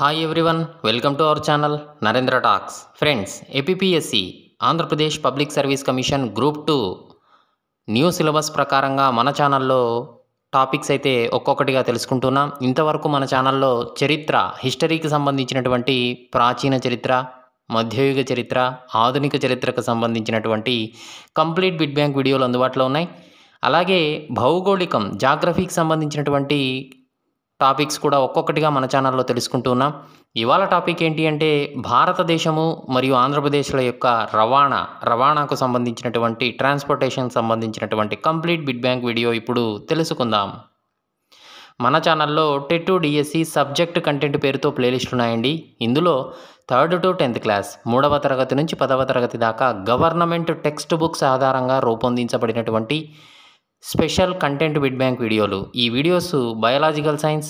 hi everyone welcome to our channel Narendra talks friends APSC Andhra Pradesh public service commission group two new syllabus ప్రకారంగా మన ఛానల్లో topics అయితే ఒక్కొక్కటిగా తెలుసుకుంటున్నాం ఇంతవరకు మన ఛానల్లో చరిత్ర హిస్టరీకి సంబంధించినటువంటి ప్రాచీన చరిత్ర మధ్యయుగ చరిత్ర ఆధునిక చరిత్రకు సంబంధించినటువంటి కంప్లీట్ బిడ్ బ్యాంక్ వీడియోలు అందుబాటులో ఉన్నాయి అలాగే భౌగోళికం జాగ్రఫీకి సంబంధించినటువంటి టాపిక్స్ కూడా ఒక్కొక్కటిగా మన ఛానల్లో తెలుసుకుంటూ ఉన్నాం ఇవాళ టాపిక్ ఏంటి అంటే భారతదేశము మరియు ఆంధ్రప్రదేశ్ల యొక్క రవాణా రవాణాకు సంబంధించినటువంటి ట్రాన్స్పోర్టేషన్ సంబంధించినటువంటి కంప్లీట్ బిడ్ బ్యాంక్ వీడియో ఇప్పుడు తెలుసుకుందాం మన ఛానల్లో టెట్ డిఎస్సి సబ్జెక్ట్ కంటెంట్ పేరుతో ప్లేలిస్టులు ఉన్నాయండి ఇందులో థర్డ్ టు టెన్త్ క్లాస్ మూడవ తరగతి నుంచి పదవ తరగతి దాకా గవర్నమెంట్ టెక్స్ట్ బుక్స్ ఆధారంగా రూపొందించబడినటువంటి స్పెషల్ కంటెంట్ బిడ్ బ్యాంక్ వీడియోలు ఈ videos biological science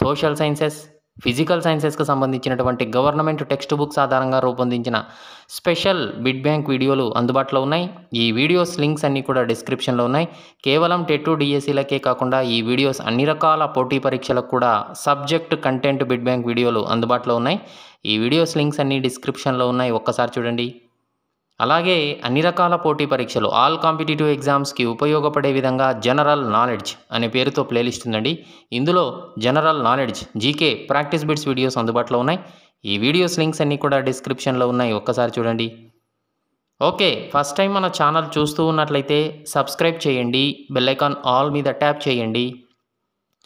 social sciences physical సైన్సెస్కి సంబంధించినటువంటి గవర్నమెంట్ టెక్స్ట్ బుక్స్ ఆధారంగా రూపొందించిన స్పెషల్ బిడ్ బ్యాంక్ వీడియోలు అందుబాటులో ఉన్నాయి ఈ వీడియోస్ లింక్స్ అన్నీ కూడా డిస్క్రిప్షన్లో ఉన్నాయి కేవలం టెట్టు డిఎస్సీలకే కాకుండా ఈ వీడియోస్ అన్ని రకాల పోటీ పరీక్షలకు కూడా సబ్జెక్ట్ కంటెంట్ బిడ్ బ్యాంక్ వీడియోలు అందుబాటులో ఉన్నాయి ఈ వీడియోస్ లింక్స్ అన్నీ డిస్క్రిప్షన్లో ఉన్నాయి ఒక్కసారి చూడండి అలాగే అన్ని రకాల పోటీ పరీక్షలు ఆల్ కాంపిటేటివ్ ఎగ్జామ్స్కి ఉపయోగపడే విధంగా జనరల్ నాలెడ్జ్ అనే పేరుతో ప్లేలిస్ట్ ఉందండి ఇందులో general knowledge GK practice bits videos అందుబాటులో ఉన్నాయి ఈ వీడియోస్ లింక్స్ అన్నీ కూడా డిస్క్రిప్షన్లో ఉన్నాయి ఒక్కసారి చూడండి ఓకే ఫస్ట్ టైం మన ఛానల్ చూస్తూ ఉన్నట్లయితే సబ్స్క్రైబ్ చేయండి బెల్లైకాన్ ఆల్ మీద ట్యాప్ చేయండి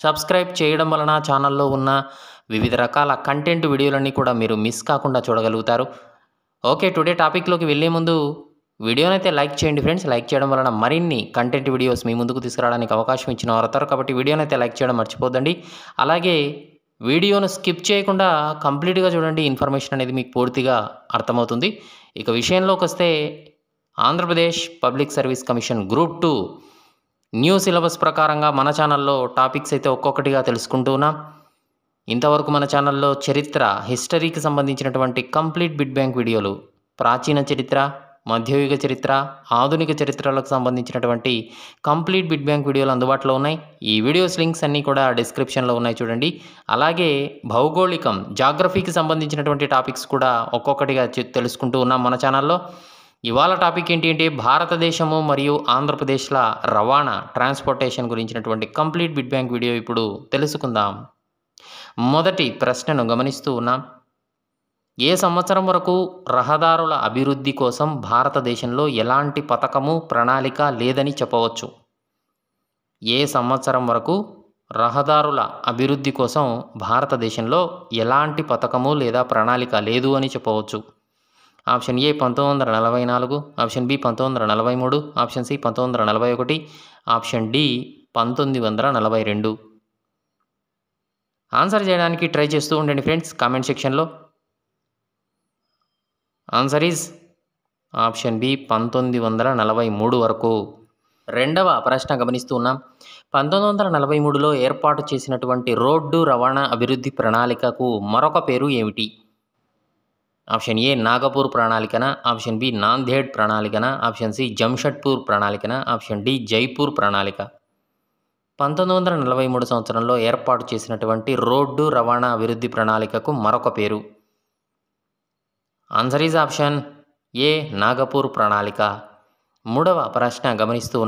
సబ్స్క్రైబ్ చేయడం వలన ఛానల్లో ఉన్న వివిధ రకాల కంటెంట్ వీడియోలన్నీ కూడా మీరు మిస్ కాకుండా చూడగలుగుతారు ఓకే టుడే టాపిక్లోకి వెళ్ళే ముందు వీడియోనైతే లైక్ చేయండి ఫ్రెండ్స్ లైక్ చేయడం వలన మరిన్ని కంటెంట్ వీడియోస్ మీ ముందుకు తీసుకురావడానికి అవకాశం ఇచ్చిన వారు కాబట్టి వీడియోనైతే లైక్ చేయడం మర్చిపోద్దండి అలాగే వీడియోను స్కిప్ చేయకుండా కంప్లీట్గా చూడండి ఇన్ఫర్మేషన్ అనేది మీకు పూర్తిగా అర్థమవుతుంది ఇక విషయంలోకి వస్తే Andhra Pradesh public service commission group two new syllabus ప్రకారంగా మన ఛానల్లో టాపిక్స్ అయితే ఒక్కొక్కటిగా తెలుసుకుంటూ ఉన్నాం ఇంతవరకు మన ఛానల్లో చరిత్ర హిస్టరీకి సంబంధించినటువంటి కంప్లీట్ బిడ్ బ్యాంక్ వీడియోలు ప్రాచీన చరిత్ర మధ్యయుగ చరిత్ర ఆధునిక చరిత్రలకు సంబంధించినటువంటి కంప్లీట్ బిడ్ బ్యాంక్ వీడియోలు అందుబాటులో ఉన్నాయి ఈ వీడియోస్ లింక్స్ అన్నీ కూడా డిస్క్రిప్షన్లో ఉన్నాయి చూడండి అలాగే భౌగోళికం జాగ్రఫీకి సంబంధించినటువంటి టాపిక్స్ కూడా ఒక్కొక్కటిగా తెలుసుకుంటూ ఉన్నాం మన ఛానల్లో ఇవాళ టాపిక్ ఏంటి అంటే భారతదేశము మరియు ఆంధ్రప్రదేశ్ల రవాణా ట్రాన్స్పోర్టేషన్ గురించినటువంటి కంప్లీట్ బిడ్ బ్యాంక్ వీడియో ఇప్పుడు తెలుసుకుందాం మొదటి ప్రశ్నను గమనిస్తూ ఉన్నాం ఏ సంవత్సరం వరకు రహదారుల అభివృద్ధి కోసం భారతదేశంలో ఎలాంటి పథకము ప్రణాళిక లేదని చెప్పవచ్చు ఏ సంవత్సరం వరకు రహదారుల అభివృద్ధి కోసం భారతదేశంలో ఎలాంటి పథకము లేదా ప్రణాళిక లేదు అని చెప్పవచ్చు ఆప్షన్ ఏ పంతొమ్మిది వందల నలభై నాలుగు ఆప్షన్ బి పంతొమ్మిది వందల నలభై మూడు ఆప్షన్ సి పంతొమ్మిది వందల నలభై ఒకటి ఆప్షన్ డి పంతొమ్మిది వందల నలభై రెండు ఆన్సర్ చేయడానికి ట్రై చేస్తూ ఉండండి ఫ్రెండ్స్ కామెంట్ సెక్షన్లో ఆన్సర్ ఈజ్ ఆప్షన్ బి పంతొమ్మిది వందల నలభై మూడు వరకు రెండవ ప్రశ్న గమనిస్తూ ఉన్నాం పంతొమ్మిది వందల నలభై మూడులో ఏర్పాటు చేసినటువంటి రోడ్డు రవాణా అభివృద్ధి ప్రణాళికకు మరొక పేరు ఏమిటి ఆప్షన్ ఏ నాగపూర్ ప్రణాళికన ఆప్షన్ బి నాందేడ్ ప్రణాళికన ఆప్షన్ సి జంషెడ్పూర్ ప్రణాళికన ఆప్షన్ డి జైపూర్ ప్రణాళిక పంతొమ్మిది వందల నలభై మూడు సంవత్సరంలో ఏర్పాటు చేసినటువంటి రోడ్డు రవాణా అభివృద్ధి ప్రణాళికకు మరొక పేరు answer is option A Nagpur ప్రణాళిక మూడవ ప్రశ్న గమనిస్తూ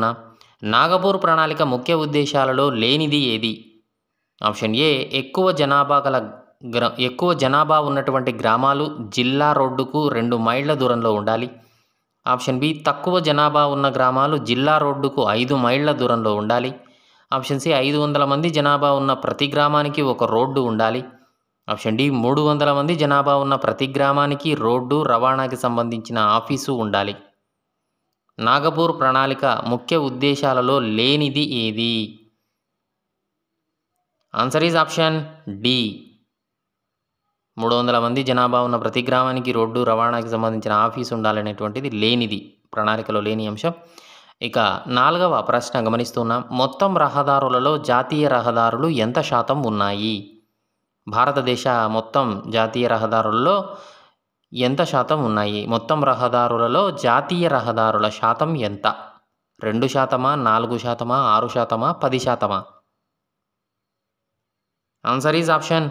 నాగపూర్ ప్రణాళిక ముఖ్య ఉద్దేశాలలో లేనిది ఏది ఆప్షన్ ఏ ఎక్కువ జనాభా గల గ్రా ఎక్కువ జనాభా ఉన్నటువంటి గ్రామాలు జిల్లా రోడ్డుకు రెండు మైళ్ళ దూరంలో ఉండాలి ఆప్షన్ బి తక్కువ జనాభా ఉన్న గ్రామాలు జిల్లా రోడ్డుకు ఐదు మైళ్ళ దూరంలో ఉండాలి ఆప్షన్ సి ఐదు వందల మంది జనాభా ఉన్న ప్రతి గ్రామానికి ఒక రోడ్డు ఉండాలి ఆప్షన్ డి మూడు వందల మంది జనాభా ఉన్న ప్రతి గ్రామానికి రోడ్డు రవాణాకి సంబంధించిన ఆఫీసు ఉండాలి నాగపూర్ ప్రణాళిక ముఖ్య ఉద్దేశాలలో లేనిది ఏది ఆన్సర్ ఈజ్ ఆప్షన్ డి మూడు వందల మంది జనాభా ఉన్న ప్రతి గ్రామానికి రోడ్డు రవాణాకి సంబంధించిన ఆఫీసు ఉండాలనేటువంటిది లేనిది ప్రణాళికలో లేని అంశం ఇక నాలుగవ ప్రశ్న గమనిస్తున్నాం మొత్తం రహదారులలో జాతీయ రహదారులు ఎంత శాతం ఉన్నాయి భారతదేశ మొత్తం జాతీయ రహదారులలో ఎంత శాతం ఉన్నాయి మొత్తం రహదారులలో జాతీయ రహదారుల శాతం ఎంత రెండు శాతమా నాలుగు శాతమా ఆరు శాతమా పది శాతమా ఆన్సర్ ఈజ్ ఆప్షన్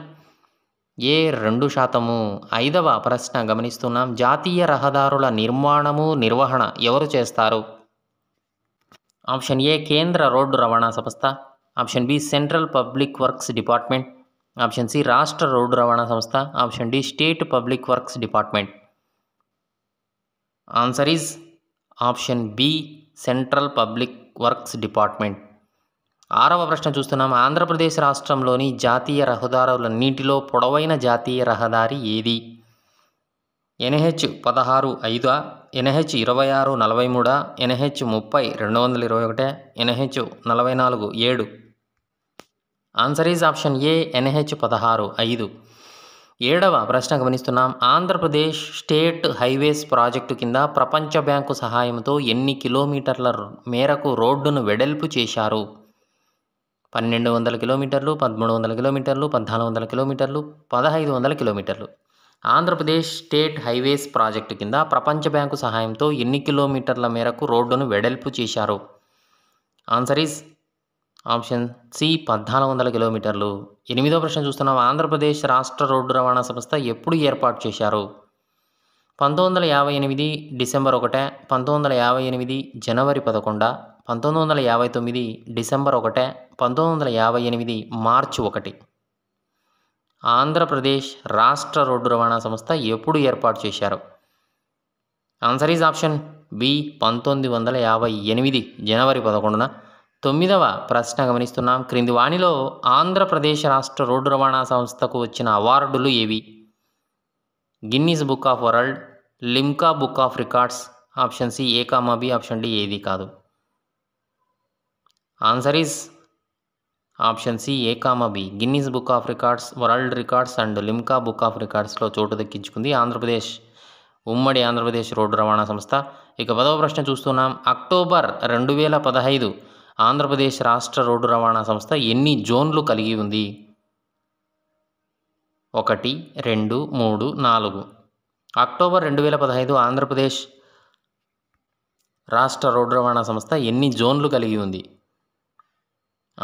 ఏ రెండు శాతము ఐదవ ప్రశ్న గమనిస్తున్నాం జాతీయ రహదారుల నిర్మాణము నిర్వహణ ఎవరు చేస్తారు ఆప్షన్ ఏ కేంద్ర రోడ్డు రవాణా సంస్థ option B central public works department option C రాష్ట్ర రోడ్డు రవాణా సంస్థ option D state public works department answer is option B central public works department ఆరవ ప్రశ్న చూస్తున్నాం ఆంధ్రప్రదేశ్ రాష్ట్రంలోని జాతీయ రహదారుల నీటిలో పొడవైన జాతీయ రహదారి ఏది ఎన్హెచ్ పదహారు ఐదా ఎన్హెచ్ ఇరవై ఆరు నలభై మూడు ఎన్హెచ్ ముప్పై రెండు వందల ఇరవై ఒకటి ఎన్హెచ్ నలభై నాలుగు ఏడు answer is option A NH పదహారు ఐదు ఏడవ ప్రశ్న గమనిస్తున్నాం ఆంధ్రప్రదేశ్ స్టేట్ హైవేస్ ప్రాజెక్టు కింద ప్రపంచ బ్యాంకు సహాయంతో ఎన్ని కిలోమీటర్ల మేరకు రోడ్డును వెడల్పు చేశారు పన్నెండు వందల కిలోమీటర్లు పదమూడు వందల కిలోమీటర్లు పద్నాలుగు వందల కిలోమీటర్లు పదహైదు వందల కిలోమీటర్లు ఆంధ్రప్రదేశ్ స్టేట్ హైవేస్ ప్రాజెక్టు కింద ప్రపంచ బ్యాంకు సహాయంతో ఎన్ని కిలోమీటర్ల మేరకు రోడ్డును వెడల్పు చేశారు ఆన్సర్ ఈజ్ ఆప్షన్ సి పద్నాలుగు వందల కిలోమీటర్లు ఎనిమిదో ప్రశ్న చూస్తున్నాం ఆంధ్రప్రదేశ్ రాష్ట్ర రోడ్డు రవాణా సంస్థ ఎప్పుడు ఏర్పాటు చేశారు పంతొమ్మిది వందల యాభై ఎనిమిది డిసెంబర్ ఒకటే పంతొమ్మిది వందల యాభై ఎనిమిది జనవరి పదకొండ పంతొమ్మిది వందల యాభై తొమ్మిది డిసెంబర్ ఒకటే పంతొమ్మిది వందల యాభై ఎనిమిది మార్చి ఒకటి ఆంధ్రప్రదేశ్ రాష్ట్ర రోడ్డు రవాణా సంస్థ ఎప్పుడు ఏర్పాటు చేశారు ఆన్సర్ ఈజ్ ఆప్షన్ బి పంతొమ్మిది వందల యాభై ఎనిమిది జనవరి పదకొండున తొమ్మిదవ ప్రశ్న గమనిస్తున్నాం క్రింది వాణిలో ఆంధ్రప్రదేశ్ రాష్ట్ర రోడ్డు రవాణా సంస్థకు వచ్చిన అవార్డులు ఏవి Guinness book of world Limca book of records option C A B option D ఏది కాదు answer is option C A కామ B Guinness book of records world records and Limca book of రికార్డ్స్లో చోటు దక్కించుకుంది ఆంధ్రప్రదేశ్ ఉమ్మడి ఆంధ్రప్రదేశ్ రోడ్డు రవాణా సంస్థ ఇక పదవ ప్రశ్న చూస్తున్నాం అక్టోబర్ రెండు వేల పదహైదు ఆంధ్రప్రదేశ్ రాష్ట్ర రోడ్డు రవాణా సంస్థ ఎన్ని జోన్లు కలిగి ఉంది ఒకటి రెండు మూడు నాలుగు అక్టోబర్ రెండు వేల పదహైదు ఆంధ్రప్రదేశ్ రాష్ట్ర రోడ్డు రవాణా సంస్థ ఎన్ని జోన్లు కలిగి ఉంది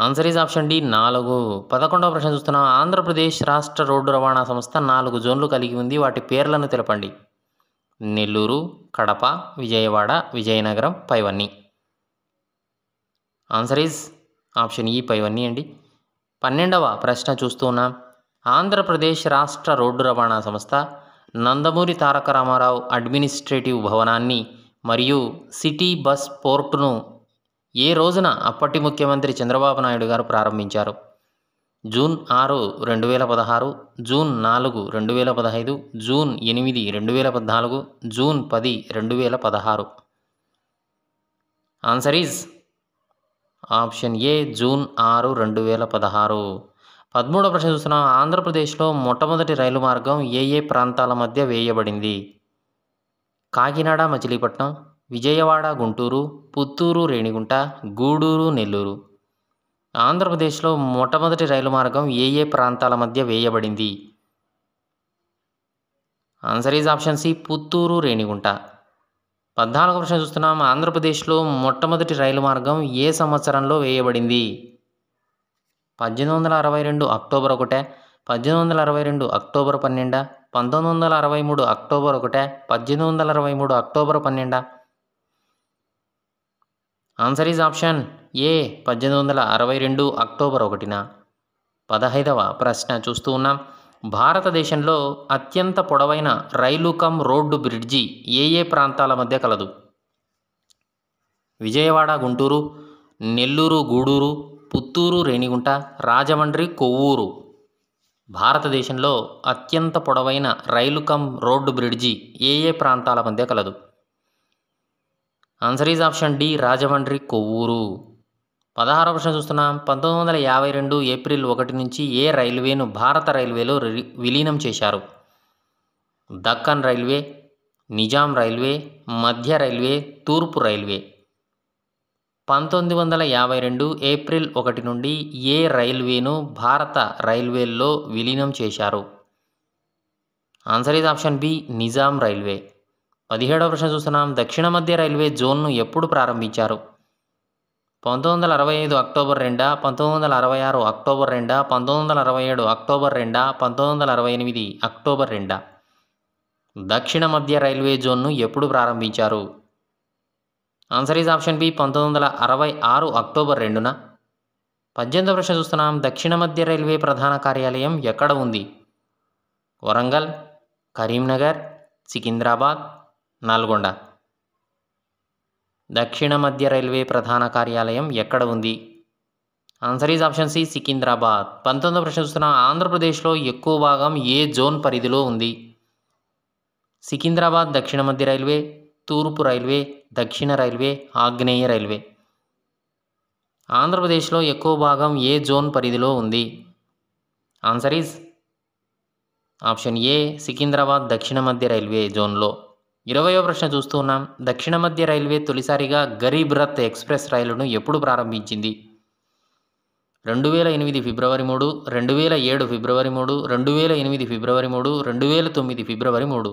ఆన్సర్ ఈజ్ ఆప్షన్ డి నాలుగు పదకొండవ ప్రశ్న చూస్తున్నాం ఆంధ్రప్రదేశ్ రాష్ట్ర రోడ్డు రవాణా సంస్థ నాలుగు జోన్లు కలిగి ఉంది వాటి పేర్లను తెలపండి నెల్లూరు కడప విజయవాడ విజయనగరం పైవన్నీ ఆన్సర్ ఈజ్ ఆప్షన్ ఈ పైవన్నీ అండి పన్నెండవ ప్రశ్న చూస్తున్నాం ఆంధ్రప్రదేశ్ రాష్ట్ర రోడ్డు రవాణా సంస్థ నందమూరి తారక రామారావు అడ్మినిస్ట్రేటివ్ భవనాన్ని మరియు సిటీ బస్ పోర్టును ఏ రోజున అప్పటి ముఖ్యమంత్రి చంద్రబాబు నాయుడు గారు ప్రారంభించారు జూన్ ఆరు రెండు వేల పదహారు జూన్ నాలుగు రెండు వేల పదహైదు జూన్ ఎనిమిది రెండు వేల పద్నాలుగు జూన్ పది రెండు వేల పదహారు answer is option A June ఆరు రెండు వేల పదహారు పదమూడవ ప్రశ్న చూస్తున్నాం ఆంధ్రప్రదేశ్లో మొట్టమొదటి రైలు మార్గం ఏ ఏ ప్రాంతాల మధ్య వేయబడింది కాకినాడ మచిలీపట్నం విజయవాడ గుంటూరు పుత్తూరు రేణిగుంట గూడూరు నెల్లూరు ఆంధ్రప్రదేశ్లో మొట్టమొదటి రైలు మార్గం ఏ ఏ ప్రాంతాల మధ్య వేయబడింది answer is option C Puttur Renigunta పద్నాలుగు ప్రశ్న చూస్తున్నాం ఆంధ్రప్రదేశ్లో మొట్టమొదటి రైలు మార్గం ఏ సంవత్సరంలో వేయబడింది పద్దెనిమిది వందల అరవై రెండు అక్టోబర్ ఒకటే పద్దెనిమిది వందల అరవై రెండు అక్టోబర్ పన్నెండా పంతొమ్మిది వందల అరవై మూడు అక్టోబర్ ఒకటే పద్దెనిమిది వందల అరవై మూడు అక్టోబర్ పన్నెండా ఆన్సర్ ఈజ్ ఆప్షన్ ఏ పద్దెనిమిది వందల అరవై రెండు అక్టోబర్ ఒకటిన పదహైదవ ప్రశ్న చూస్తూ ఉన్నాం భారతదేశంలో అత్యంత పొడవైన రైలు కమ్ రోడ్డు బ్రిడ్జి ఏ ఏ ప్రాంతాల మధ్య కలదు విజయవాడ గుంటూరు నెల్లూరు గూడూరు పుత్తూరు రేణిగుంట రాజమండ్రి కొవ్వూరు భారతదేశంలో అత్యంత పొడవైన రైలు కమ్ రోడ్డు బ్రిడ్జి ఏ ఏ ప్రాంతాల మధ్య కలదు answer is option D Rajahmundry Kovvur పదహారో ప్రశ్న చూస్తున్నాం పంతొమ్మిది వందల యాభై రెండు ఏప్రిల్ ఒకటి నుంచి ఏ రైల్వేను భారత రైల్వేలో విలీనం చేశారు దక్కన్ రైల్వే నిజాం రైల్వే మధ్య రైల్వే తూర్పు రైల్వే పంతొమ్మిది వందల యాభై రెండు ఏప్రిల్ ఒకటి నుండి ఏ రైల్వేను భారత రైల్వేల్లో విలీనం చేశారు answer is option B Nizam railway పదిహేడవ ప్రశ్న చూస్తున్నాం దక్షిణ మధ్య రైల్వే జోన్ను ఎప్పుడు ప్రారంభించారు పంతొమ్మిది వందల అరవై ఐదు అక్టోబర్ రెండా పంతొమ్మిది వందల అరవై ఆరు అక్టోబర్ రెండా పంతొమ్మిది వందల అరవై ఏడు అక్టోబర్ రెండా పంతొమ్మిది వందల అరవై ఎనిమిది అక్టోబర్ రెండా దక్షిణ మధ్య రైల్వే జోన్ను ఎప్పుడు ప్రారంభించారు ఆన్సర్ ఈజ్ ఆప్షన్ బి పంతొమ్మిది వందల అరవై ఆరు అక్టోబర్ రెండున పద్దెనిమిదవ ప్రశ్న చూస్తున్నాం దక్షిణ మధ్య రైల్వే ప్రధాన కార్యాలయం ఎక్కడ ఉంది వరంగల్ కరీంనగర్ సికింద్రాబాద్ నల్గొండ దక్షిణ మధ్య రైల్వే ప్రధాన కార్యాలయం ఎక్కడ ఉంది answer is option C Secunderabad పంతొమ్మిదో ప్రశ్న చూస్తున్నా ఆంధ్రప్రదేశ్లో ఎక్కువ భాగం ఏ జోన్ పరిధిలో ఉంది సికింద్రాబాద్ దక్షిణ మధ్య రైల్వే తూర్పు రైల్వే దక్షిణ రైల్వే ఆగ్నేయ రైల్వే ఆంధ్రప్రదేశ్లో ఎక్కువ భాగం ఏ జోన్ పరిధిలో ఉంది answer is option A Secunderabad దక్షిణ మధ్య రైల్వే జోన్లో ఇరవయో ప్రశ్న చూస్తూ ఉన్నాం దక్షిణ మధ్య రైల్వే తొలిసారిగా గరీబ్ రథ్ ఎక్స్ప్రెస్ రైలును ఎప్పుడు ప్రారంభించింది రెండు వేల ఎనిమిది ఫిబ్రవరి మూడు రెండు వేల ఏడు ఫిబ్రవరి మూడు రెండు వేల ఎనిమిది ఫిబ్రవరి మూడు రెండు వేల తొమ్మిది ఫిబ్రవరి మూడు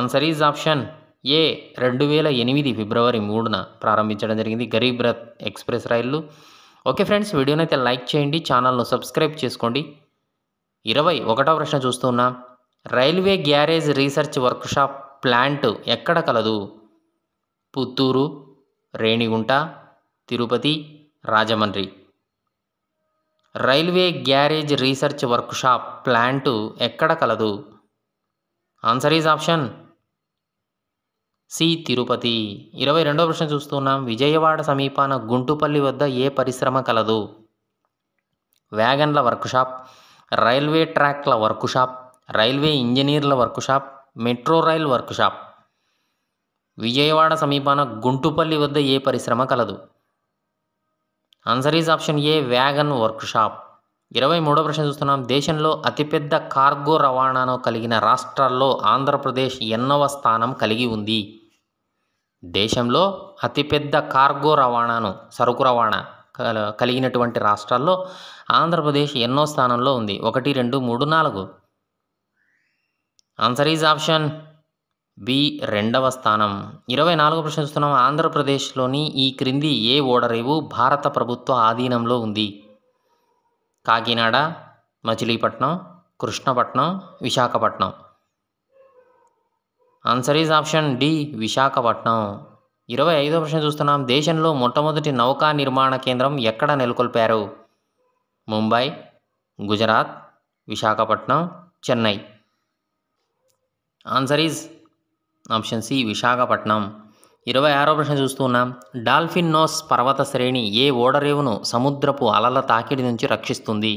ఆన్సర్ ఈజ్ ఆప్షన్ ఏ రెండు వేల ఎనిమిది ఫిబ్రవరి మూడున ప్రారంభించడం జరిగింది గరీబ్ రథ్ ఎక్స్ప్రెస్ రైళ్లు ఓకే ఫ్రెండ్స్ వీడియోనైతే లైక్ చేయండి ఛానల్ను సబ్స్క్రైబ్ చేసుకోండి ఇరవై ఒకటో ప్రశ్న చూస్తున్నాం railway garage research workshop plant ఎక్కడ కలదు Puttur Renigunta Tirupati Rajahmundry railway garage research workshop plant ఎక్కడ కలదు answer is option C Tirupati ఇరవై రెండవ ప్రశ్న చూస్తున్నాం విజయవాడ సమీపాన గుంటుపల్లి వద్ద ఏ పరిశ్రమ కలదు వ్యాగన్ల వర్క్షాప్ రైల్వే ట్రాక్ల వర్క్షాప్ రైల్వే ఇంజనీర్ల workshop metro rail workshop Vijayawada సమీపాన గుంటుపల్లి వద్ద ఏ పరిశ్రమ కలదు answer is option A wagon workshop ఇరవై మూడో ప్రశ్న చూస్తున్నాం దేశంలో అతిపెద్ద కార్గో రవాణాను కలిగిన రాష్ట్రాల్లో ఆంధ్రప్రదేశ్ ఎన్నవ స్థానం కలిగి ఉంది దేశంలో అతిపెద్ద కార్గో రవాణాను సరుకు రవాణా కలిగినటువంటి రాష్ట్రాల్లో ఆంధ్రప్రదేశ్ ఎన్నో స్థానంలో ఉంది ఒకటి రెండు మూడు నాలుగు ఆన్సర్ ఈజ్ ఆప్షన్ బి రెండవ స్థానం ఇరవై నాలుగవ ప్రశ్న చూస్తున్నాం ఆంధ్రప్రదేశ్లోని ఈ క్రింది ఏ ఓడరేవు భారత ప్రభుత్వ ఆధీనంలో ఉంది Kakinada Machilipatnam Krishnapatnam Visakhapatnam answer is option D Visakhapatnam ఇరవై ఐదో ప్రశ్న చూస్తున్నాం దేశంలో మొట్టమొదటి నౌకా నిర్మాణ కేంద్రం ఎక్కడ నెలకొల్పారు Mumbai Gujarat Visakhapatnam Chennai answer is option C Visakhapatnam ఇరవై ఆరో ప్రశ్న చూస్తున్నాం డాల్ఫిన్ నోస్ పర్వత శ్రేణి ఏ ఓడరేవును సముద్రపు అలల తాకిడి నుంచి రక్షిస్తుంది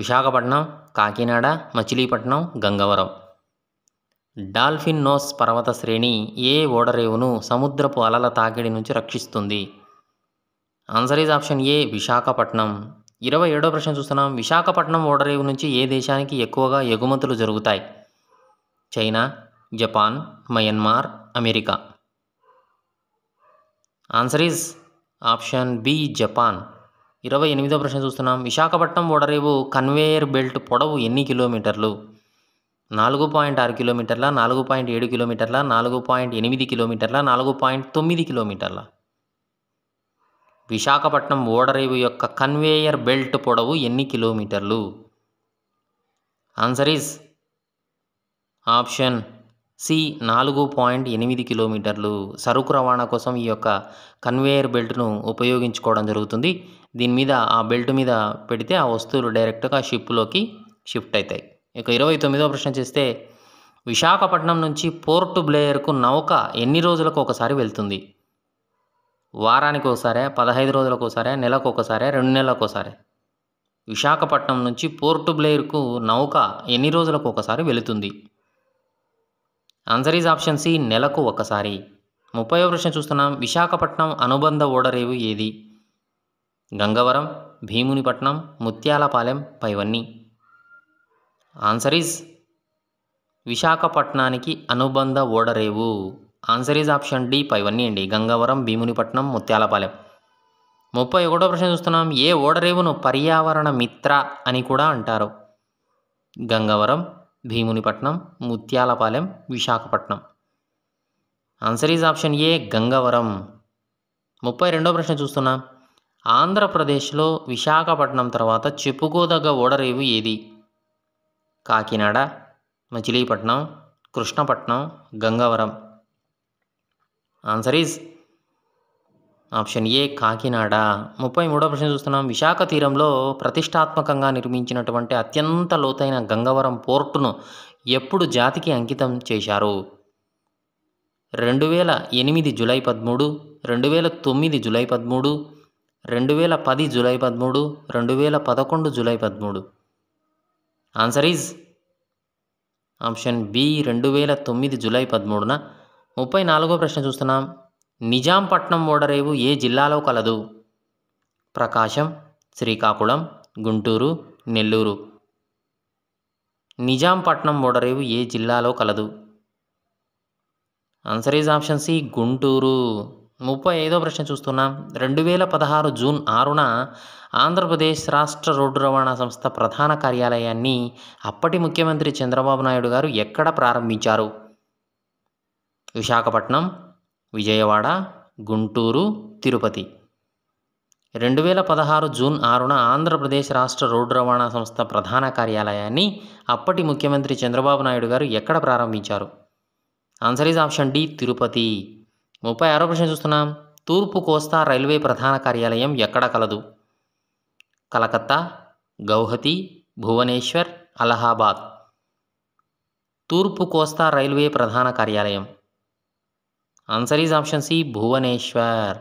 విశాఖపట్నం కాకినాడ మచిలీపట్నం గంగవరం డాల్ఫిన్ నోస్ పర్వత శ్రేణి ఏ ఓడరేవును సముద్రపు అలల తాకిడి నుంచి రక్షిస్తుంది answer is option A Visakhapatnam ఇరవై ఏడో ప్రశ్న చూస్తున్నాం విశాఖపట్నం ఓడరేవు నుంచి ఏ దేశానికి ఎక్కువగా ఎగుమతులు జరుగుతాయి China Japan Myanmar America answer is option B Japan ఇరవై ఎనిమిదో ప్రశ్న చూస్తున్నాం విశాఖపట్నం ఓడరేవు కన్వేయర్ బెల్ట్ పొడవు ఎన్ని కిలోమీటర్లు నాలుగు పాయింట్ ఆరు కిలోమీటర్ల నాలుగు పాయింట్ ఏడు కిలోమీటర్ల నాలుగు పాయింట్ ఎనిమిది కిలోమీటర్ల నాలుగు పాయింట్ తొమ్మిది కిలోమీటర్ల విశాఖపట్నం ఓడరేవు యొక్క కన్వేయర్ బెల్ట్ పొడవు ఎన్ని కిలోమీటర్లు ఆన్సర్ ఈజ్ ఆప్షన్ సి నాలుగు పాయింట్ ఎనిమిది కిలోమీటర్లు సరుకు రవాణా కోసం ఈ యొక్క కన్వేయర్ బెల్ట్ను ఉపయోగించుకోవడం జరుగుతుంది దీని మీద ఆ బెల్ట్ మీద పెడితే ఆ వస్తువులు డైరెక్ట్గా షిప్లోకి షిఫ్ట్ అవుతాయి ఇక ఇరవై తొమ్మిదవ ప్రశ్న చేస్తే విశాఖపట్నం నుంచి పోర్ట్ బ్లేయర్కు నౌక ఎన్ని రోజులకు ఒకసారి వెళ్తుంది వారానికి ఒకసారి పదహైదు రోజులకు ఒకసారి నెలకు ఒకసారి రెండు నెలలకు ఒకసారి విశాఖపట్నం నుంచి పోర్ట్ బ్లేయర్కు నౌక ఎన్ని రోజులకు ఒకసారి వెళుతుంది ఆన్సర్ ఈజ్ ఆప్షన్ సి నెలకు ఒకసారి ముప్పై ప్రశ్న చూస్తున్నాం విశాఖపట్నం అనుబంధ ఓడరేవు ఏది గంగవరం భీమునిపట్నం ముత్యాలపాలెం పైవన్నీ ఆన్సర్ ఈజ్ విశాఖపట్నానికి అనుబంధ ఓడరేవు ఆన్సర్ ఈజ్ ఆప్షన్ డి పైవన్నీ అండి గంగవరం భీమునిపట్నం ముత్యాలపాలెం ముప్పై ఒకటో ప్రశ్న చూస్తున్నాం ఏ ఓడరేవును పర్యావరణ మిత్ర అని కూడా అంటారు Gangavaram Bheemunipatnam Muthyalapalem Visakhapatnam answer is option A Gangavaram ముప్పై రెండో ప్రశ్న చూస్తున్నాం ఆంధ్రప్రదేశ్లో విశాఖపట్నం తర్వాత చెప్పుకోదగ్గ ఓడరేవు ఏది Kakinada Machilipatnam Krishnapatnam Gangavaram answer is option A Kakinada ముప్పై మూడో ప్రశ్న చూస్తున్నాం విశాఖ తీరంలో ప్రతిష్టాత్మకంగా నిర్మించినటువంటి అత్యంత లోతైన గంగవరం పోర్టును ఎప్పుడు జాతికి అంకితం చేశారు రెండు వేల ఎనిమిది జులై పదమూడు రెండు వేల తొమ్మిది జులై పదమూడు రెండు వేల పది జులై పదమూడు రెండు వేల పదకొండు జూలై పదమూడు ఆన్సర్ ఈజ్ ఆప్షన్ బి రెండు వేల తొమ్మిది జులై పదమూడున ముప్పై నాలుగో ప్రశ్న చూస్తున్నాం నిజాంపట్నం ఓడరేవు ఏ జిల్లాలో కలదు ప్రకాశం శ్రీకాకుళం గుంటూరు నెల్లూరు నిజాంపట్నం ఓడరేవు ఏ జిల్లాలో కలదు answer is option C Guntur ముప్పై ఐదో ప్రశ్న చూస్తున్నాం రెండు వేల పదహారు జూన్ ఆరున ఆంధ్రప్రదేశ్ రాష్ట్ర రోడ్డు రవాణా సంస్థ ప్రధాన కార్యాలయాన్ని అప్పటి ముఖ్యమంత్రి చంద్రబాబు నాయుడు గారు ఎక్కడ ప్రారంభించారు విశాఖపట్నం విజయవాడ గుంటూరు తిరుపతి రెండు వేల పదహారు జూన్ ఆరున ఆంధ్రప్రదేశ్ రాష్ట్ర రోడ్డు రవాణా సంస్థ ప్రధాన కార్యాలయాన్ని అప్పటి ముఖ్యమంత్రి చంద్రబాబు నాయుడు గారు ఎక్కడ ప్రారంభించారు answer is option D Tirupati ముప్పై ఆరో ప్రశ్న చూస్తున్నాం తూర్పు కోస్తా రైల్వే ప్రధాన కార్యాలయం ఎక్కడ కలదు కలకత్తా గౌహతి భువనేశ్వర్ అలహాబాద్ తూర్పు కోస్తా రైల్వే ప్రధాన కార్యాలయం answer is option C Bhubaneswar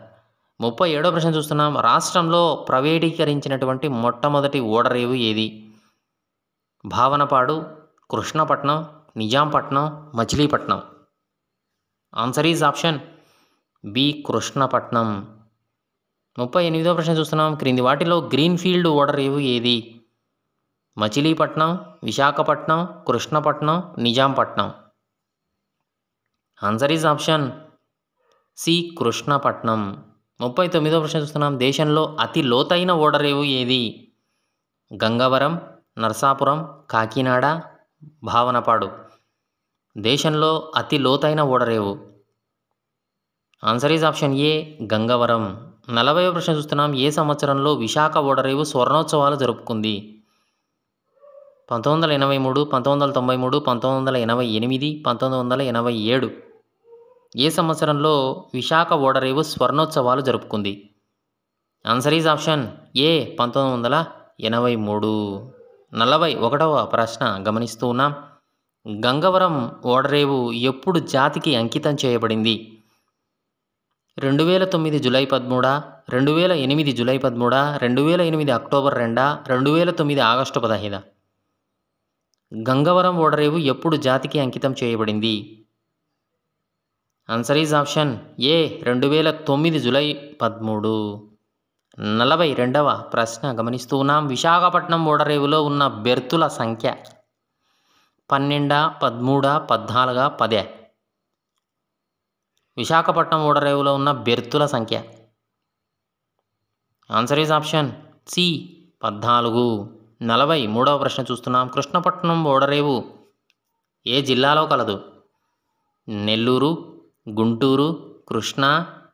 ముప్పై ఏడో ప్రశ్న చూస్తున్నాం రాష్ట్రంలో ప్రైవేటీకరించినటువంటి మొట్టమొదటి ఓడరేవు ఏది Bhavanapadu Krishnapatnam Nizampatnam Machilipatnam answer is option B Krishnapatnam ముప్పై ఎనిమిదో ప్రశ్న చూస్తున్నాం క్రింది వాటిలో గ్రీన్ఫీల్డ్ ఓడరేవు ఏది Machilipatnam Visakhapatnam Krishnapatnam Nizampatnam answer is option C Krishnapatnam ముప్పై తొమ్మిదో ప్రశ్న చూస్తున్నాం దేశంలో అతి లోతైన ఓడరేవు ఏది గంగవరం నర్సాపురం కాకినాడ భావనపాడు దేశంలో అతి లోతైన ఓడరేవు answer is option A Gangavaram నలభై ప్రశ్న చూస్తున్నాం ఏ సంవత్సరంలో విశాఖ ఓడరేవు స్వర్ణోత్సవాలు జరుపుకుంది పంతొమ్మిది వందల ఎనభై మూడు పంతొమ్మిది వందల తొంభై మూడు పంతొమ్మిది వందల ఎనభై ఎనిమిది పంతొమ్మిది వందల ఎనభై ఏడు ఏ సంవత్సరంలో విశాఖ ఓడరేవు స్వర్ణోత్సవాలు జరుపుకుంది ఆన్సర్ ఈజ్ ఆప్షన్ ఏ పంతొమ్మిది వందల ఎనభై మూడు నలభై ఒకటవ ప్రశ్న గమనిస్తూ ఉన్నాం గంగవరం ఓడరేవు ఎప్పుడు జాతికి అంకితం చేయబడింది రెండు వేల తొమ్మిది జులై పదమూడా రెండు వేల ఎనిమిది జులై పదమూడా రెండు వేల ఎనిమిది అక్టోబర్ రెండా రెండు వేల తొమ్మిది ఆగస్టు పదహైదా గంగవరం ఓడరేవు ఎప్పుడు జాతికి అంకితం చేయబడింది ఆన్సర్ ఈజ్ ఆప్షన్ ఏ రెండు వేల తొమ్మిది జులై పదమూడు నలభై రెండవ ప్రశ్న గమనిస్తూ ఉన్నాం విశాఖపట్నం ఓడరేవులో ఉన్న బెర్తుల సంఖ్య పన్నెండ పదమూడ పద్నాలుగ పదే విశాఖపట్నం ఓడరేవులో ఉన్న బెర్తుల సంఖ్య ఆన్సర్ ఈజ్ ఆప్షన్ సి పద్నాలుగు నలభై మూడవ ప్రశ్న చూస్తున్నాం కృష్ణపట్నం ఓడరేవు ఏ జిల్లాలో కలదు నెల్లూరు గుంటూరు కృష్ణా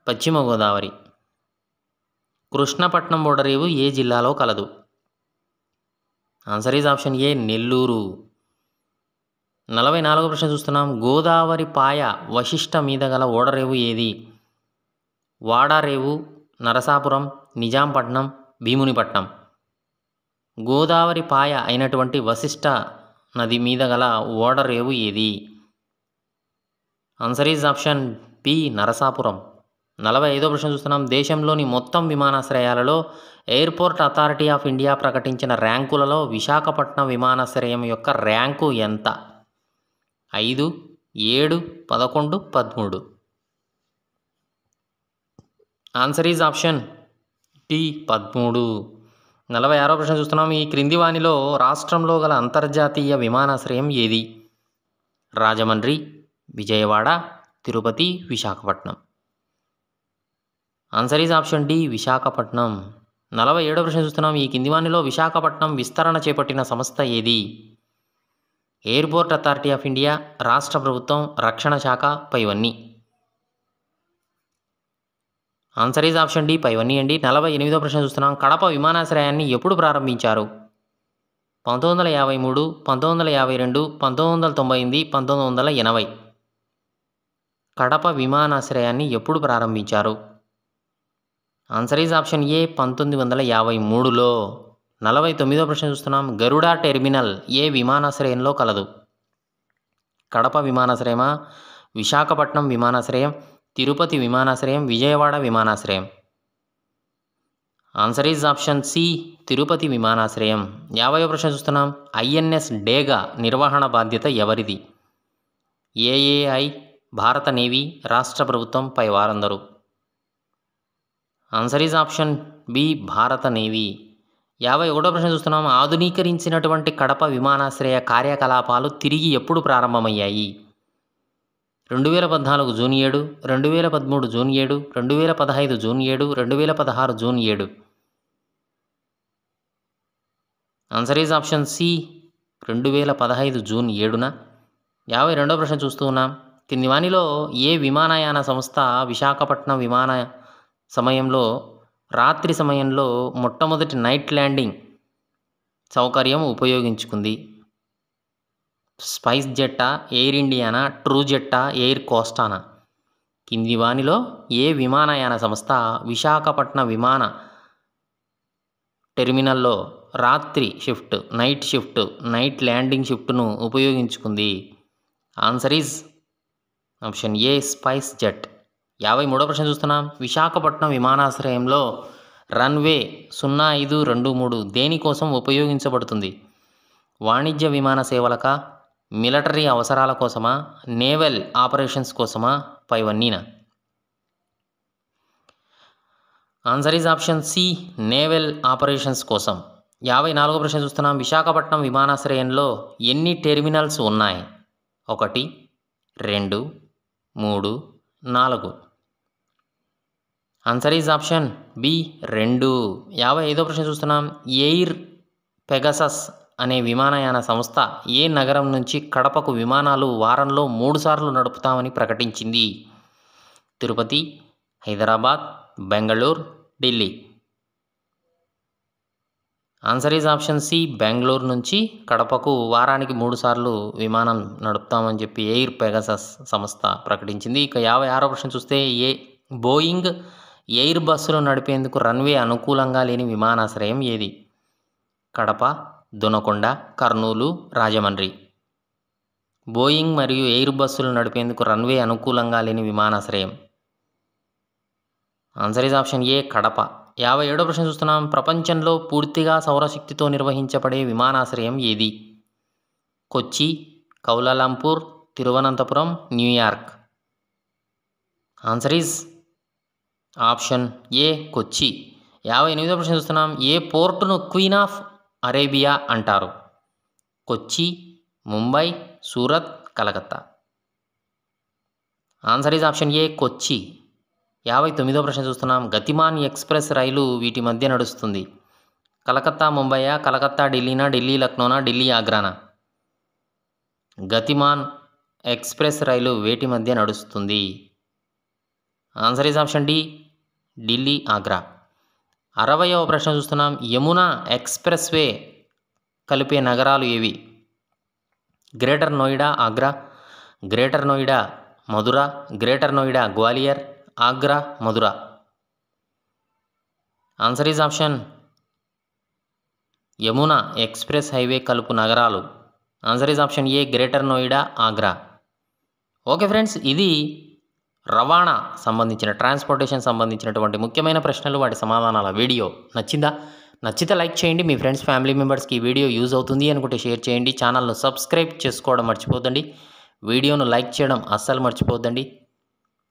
పశ్చిమ గోదావరి కృష్ణపట్నం ఓడరేవు ఏ జిల్లాలో కలదు answer is option A Nellore నలభై నాలుగో ప్రశ్న చూస్తున్నాం గోదావరి పాయ వశిష్ట మీద గల ఓడరేవు ఏది వాడారేవు నరసాపురం నిజాంపట్నం భీమునిపట్నం గోదావరి పాయ అయినటువంటి వశిష్ట నది మీద గల ఓడరేవు ఏది answer is option B Narasapuram నలభై ఐదో ప్రశ్న చూస్తున్నాం దేశంలోని మొత్తం విమానాశ్రయాలలో ఎయిర్పోర్ట్ అథారిటీ ఆఫ్ ఇండియా ప్రకటించిన ర్యాంకులలో విశాఖపట్నం విమానాశ్రయం యొక్క ర్యాంకు ఎంత ఐదు ఏడు పదకొండు పదమూడు ఆన్సర్ ఈజ్ ఆప్షన్ టి పదమూడు నలభై ఆరో ప్రశ్న చూస్తున్నాం ఈ క్రింది వాణిలో రాష్ట్రంలో గల అంతర్జాతీయ విమానాశ్రయం ఏది Rajahmundry Vijayawada Tirupati Visakhapatnam answer is option D Visakhapatnam నలభై ఏడో ప్రశ్న చూస్తున్నాం ఈ కింది వానిలో విశాఖపట్నం విస్తరణ చేపట్టిన సంస్థ ఏది ఎయిర్పోర్ట్ అథారిటీ ఆఫ్ ఇండియా రాష్ట్ర ప్రభుత్వం రక్షణ శాఖ పైవన్నీ ఆన్సర్ ఈజ్ ఆప్షన్ డి పైవన్నీ అండి నలభై ఎనిమిదో ప్రశ్న చూస్తున్నాం కడప విమానాశ్రయాన్ని ఎప్పుడు ప్రారంభించారు పంతొమ్మిది వందల యాభై మూడు పంతొమ్మిది వందల యాభై రెండు పంతొమ్మిది వందల తొంభై ఎనిమిది పంతొమ్మిది వందల ఎనభై కడప విమానాశ్రయాన్ని ఎప్పుడు ప్రారంభించారు ఆన్సర్ ఈజ్ ఆప్షన్ ఏ పంతొమ్మిది వందల యాభై మూడులో నలభై తొమ్మిదో ప్రశ్న చూస్తున్నాం గరుడా టెర్మినల్ ఏ విమానాశ్రయంలో కలదు కడప విమానాశ్రయమా విశాఖపట్నం విమానాశ్రయం తిరుపతి విమానాశ్రయం విజయవాడ విమానాశ్రయం answer is option C Tirupati విమానాశ్రయం యాభైవ ప్రశ్న చూస్తున్నాం ఐఎన్ఎస్ డేగా నిర్వహణ బాధ్యత ఎవరిది ఏఏఐ భారత నేవీ రాష్ట్ర ప్రభుత్వం పై వారందరూ ఆన్సర్ ఈజ్ ఆప్షన్ బి భారత నేవీ యాభై ఒకటో ప్రశ్న చూస్తున్నాం ఆధునీకరించినటువంటి కడప విమానాశ్రయ కార్యకలాపాలు తిరిగి ఎప్పుడు ప్రారంభమయ్యాయి రెండు వేల పద్నాలుగు జూన్ ఏడు రెండు వేల పదమూడు జూన్ ఏడు రెండు వేల పదహైదు జూన్ ఏడు రెండు వేల పదహారు జూన్ ఏడు ఆన్సర్ ఈజ్ ఆప్షన్ సి రెండు వేల పదహైదు జూన్ ఏడున యాభై రెండో ప్రశ్న చూస్తూ ఉన్నాం కిందివానిలో ఏ విమానయాన సంస్థ విశాఖపట్నం విమాన సమయంలో రాత్రి సమయంలో మొట్టమొదటి నైట్ ల్యాండింగ్ సౌకర్యం ఉపయోగించుకుంది స్పైస్ జెట్టా ఎయిర్ ఇండియానా ట్రూ జెట్టా ఎయిర్ కోస్టానా కింది వానిలో ఏ విమానయాన సంస్థ విశాఖపట్నం విమాన టెర్మినల్లో రాత్రి shift night shift night landing షిఫ్ట్ను ఉపయోగించుకుంది answer is option A spice jet యాభై మూడో ప్రశ్న చూస్తున్నాం విశాఖపట్నం విమానాశ్రయంలో రన్వే సున్నా ఐదు రెండు మూడు దేనికోసం ఉపయోగించబడుతుంది వాణిజ్య విమాన సేవలక మిలటరీ అవసరాల కోసమా నేవల్ ఆపరేషన్స్ కోసమా వన్నీనా answer is option C naval operations కోసం యాభై నాలుగో ప్రశ్న చూస్తున్నాం విశాఖపట్నం విమానాశ్రయంలో ఎన్ని టెర్మినల్స్ ఉన్నాయి ఒకటి రెండు మూడు నాలుగు ఆన్సర్ ఈజ్ ఆప్షన్ బి రెండు యాభై ఐదో ప్రశ్న చూస్తున్నాం ఎయిర్ పెగసస్ అనే విమానయాన సంస్థ ఏ నగరం నుంచి కడపకు విమానాలు వారంలో మూడుసార్లు నడుపుతామని ప్రకటించింది Tirupati Hyderabad Bengaluru Delhi answer is option C Bengaluru నుంచి కడపకు వారానికి మూడు సార్లు విమానం నడుపుతామని చెప్పి ఎయిర్ పెగసస్ సంస్థ ప్రకటించింది ఇక యాభై ఆరో ప్రశ్న చూస్తే ఏ బోయింగ్ ఎయిర్ బస్సులు నడిపేందుకు రన్వే అనుకూలంగా లేని విమానాశ్రయం ఏది కడప దునకొండ కర్నూలు రాజమండ్రి బోయింగ్ మరియు ఎయిర్ బస్సులు నడిపేందుకు రన్వే అనుకూలంగా లేని విమానాశ్రయం answer is option A Kadapa యాభై ఏడో ప్రశ్న చూస్తున్నాం ప్రపంచంలో పూర్తిగా సౌరశక్తితో నిర్వహించబడే విమానాశ్రయం ఏది Kochi Kuala Lumpur Thiruvananthapuram New York answer is option A Kochi యాభై ఎనిమిదో ప్రశ్న చూస్తున్నాం ఏ పోర్టును క్వీన్ ఆఫ్ అరేబియా అంటారు Kochi Mumbai Surat Calcutta answer is option A Kochi యాభై తొమ్మిదో ప్రశ్న చూస్తున్నాం గతిమాన్ ఎక్స్ప్రెస్ రైలు వీటి మధ్య నడుస్తుంది కలకత్తా ముంబయా కలకత్తా ఢిల్లీనా ఢిల్లీ లక్నోనా ఢిల్లీ ఆగ్రానా గతిమాన్ ఎక్స్ప్రెస్ రైలు వేటి మధ్య నడుస్తుంది answer is option D Delhi Agra అరవయవ ప్రశ్న చూస్తున్నాం యమునా ఎక్స్ప్రెస్ వే కలిపే నగరాలు ఏవి greater Noida Agra greater Noida Mathura greater Noida Gwalior Agra Mathura answer is option Yamuna express highway కలుపు నగరాలు answer is option A greater Noida Agra okay friends ఇది రవాణా సంబంధించిన ట్రాన్స్పోర్టేషన్ సంబంధించినటువంటి ముఖ్యమైన ప్రశ్నలు వాటి సమాధానాల వీడియో నచ్చిందా నచ్చితే లైక్ చేయండి మీ ఫ్రెండ్స్ ఫ్యామిలీ మెంబర్స్కి ఈ వీడియో యూజ్ అవుతుంది అనుకుంటే షేర్ చేయండి ఛానల్ను సబ్స్క్రైబ్ చేసుకోవడం మర్చిపోద్దండి వీడియోను లైక్ చేయడం అస్సలు మర్చిపోద్దండి